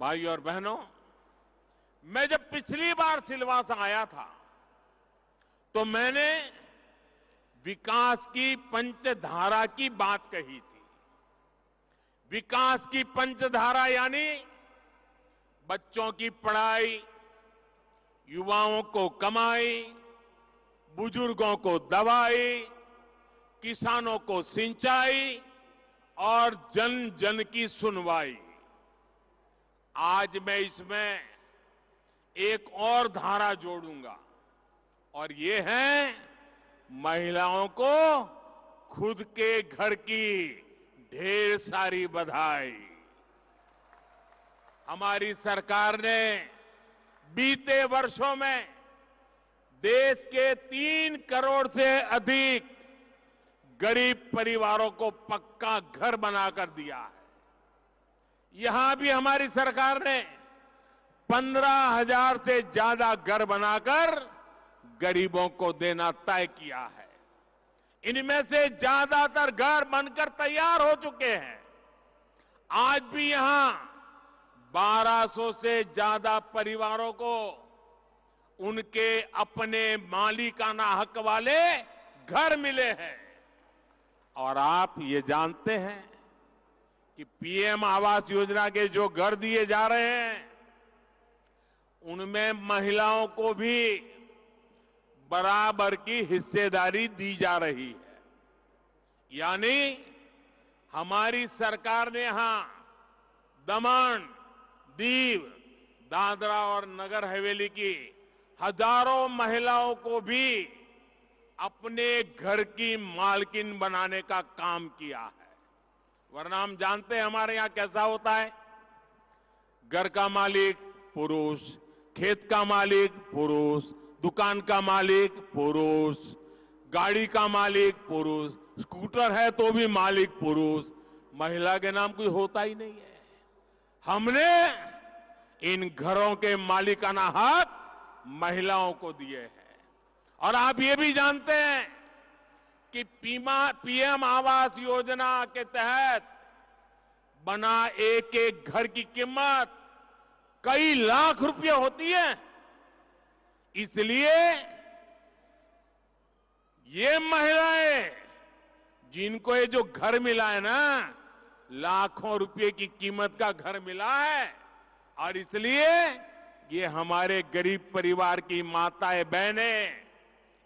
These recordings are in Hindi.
भाई और बहनों मैं जब पिछली बार सिलवासा आया था तो मैंने विकास की पंचधारा की बात कही थी विकास की पंचधारा यानी बच्चों की पढ़ाई युवाओं को कमाई बुजुर्गों को दवाई किसानों को सिंचाई और जन जन की सुनवाई आज मैं इसमें एक और धारा जोड़ूंगा और ये है महिलाओं को खुद के घर की ढेर सारी बधाई हमारी सरकार ने बीते वर्षों में देश के तीन करोड़ से अधिक गरीब परिवारों को पक्का घर बनाकर दिया है यहां भी हमारी सरकार ने पंद्रह हजार से ज्यादा घर बनाकर गरीबों को देना तय किया है इनमें से ज्यादातर घर बनकर तैयार हो चुके हैं आज भी यहां 1200 से ज्यादा परिवारों को उनके अपने मालिकाना हक वाले घर मिले हैं और आप ये जानते हैं कि पीएम आवास योजना के जो घर दिए जा रहे हैं उनमें महिलाओं को भी बराबर की हिस्सेदारी दी जा रही है यानी हमारी सरकार ने यहां दमन दीव दादरा और नगर हवेली की हजारों महिलाओं को भी अपने घर की मालकिन बनाने का काम किया है वरना हम जानते हैं हमारे यहां कैसा होता है घर का मालिक पुरुष खेत का मालिक पुरुष दुकान का मालिक पुरुष गाड़ी का मालिक पुरुष स्कूटर है तो भी मालिक पुरुष महिला के नाम कोई होता ही नहीं है हमने इन घरों के मालिकाना हक हाँ महिलाओं को दिए हैं और आप ये भी जानते हैं कि पीएम आवास योजना के तहत बना एक एक घर की कीमत कई लाख रुपये होती है इसलिए ये महिलाएं जिनको ये जो घर मिला है ना लाखों रुपए की कीमत का घर मिला है और इसलिए ये हमारे गरीब परिवार की माताएं बहनें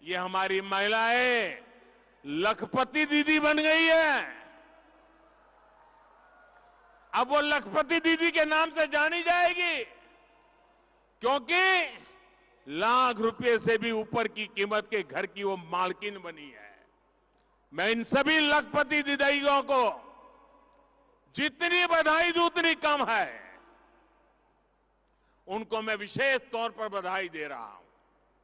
ये हमारी महिलाएं लखपति दीदी बन गई है अब वो लखपति दीदी के नाम से जानी जाएगी क्योंकि लाख रुपए से भी ऊपर की कीमत के घर की वो मालकिन बनी है मैं इन सभी लखपति दीदाइयों को जितनी बधाई दू उतनी कम है उनको मैं विशेष तौर पर बधाई दे रहा हूं